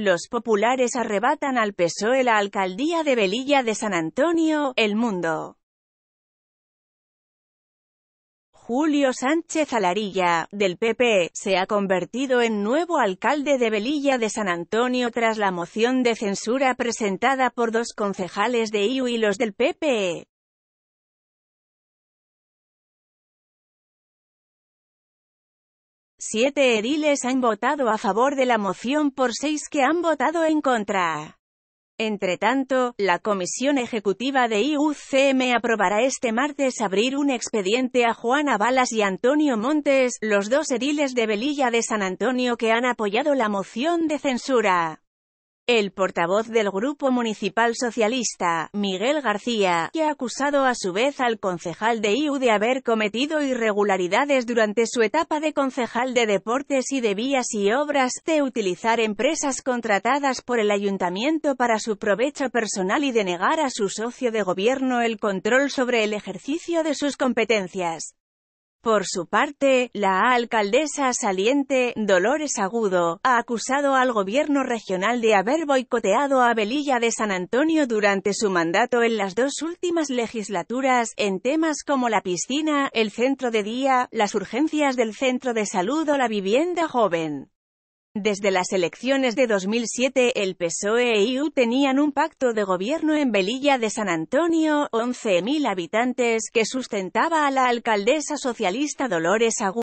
Los populares arrebatan al PSOE la alcaldía de Belilla de San Antonio, El Mundo. Julio Sánchez Alarilla, del PP, se ha convertido en nuevo alcalde de Belilla de San Antonio tras la moción de censura presentada por dos concejales de IU y los del PP. Siete ediles han votado a favor de la moción por seis que han votado en contra. Entre tanto, la Comisión Ejecutiva de IUCM aprobará este martes abrir un expediente a Juana Balas y Antonio Montes, los dos ediles de Belilla de San Antonio que han apoyado la moción de censura. El portavoz del Grupo Municipal Socialista, Miguel García, que ha acusado a su vez al concejal de IU de haber cometido irregularidades durante su etapa de concejal de deportes y de vías y obras, de utilizar empresas contratadas por el ayuntamiento para su provecho personal y de negar a su socio de gobierno el control sobre el ejercicio de sus competencias. Por su parte, la alcaldesa saliente, Dolores Agudo, ha acusado al gobierno regional de haber boicoteado a Belilla de San Antonio durante su mandato en las dos últimas legislaturas, en temas como la piscina, el centro de día, las urgencias del centro de salud o la vivienda joven. Desde las elecciones de 2007, el PSOE y e U tenían un pacto de gobierno en Velilla de San Antonio, 11.000 habitantes, que sustentaba a la alcaldesa socialista Dolores Agu.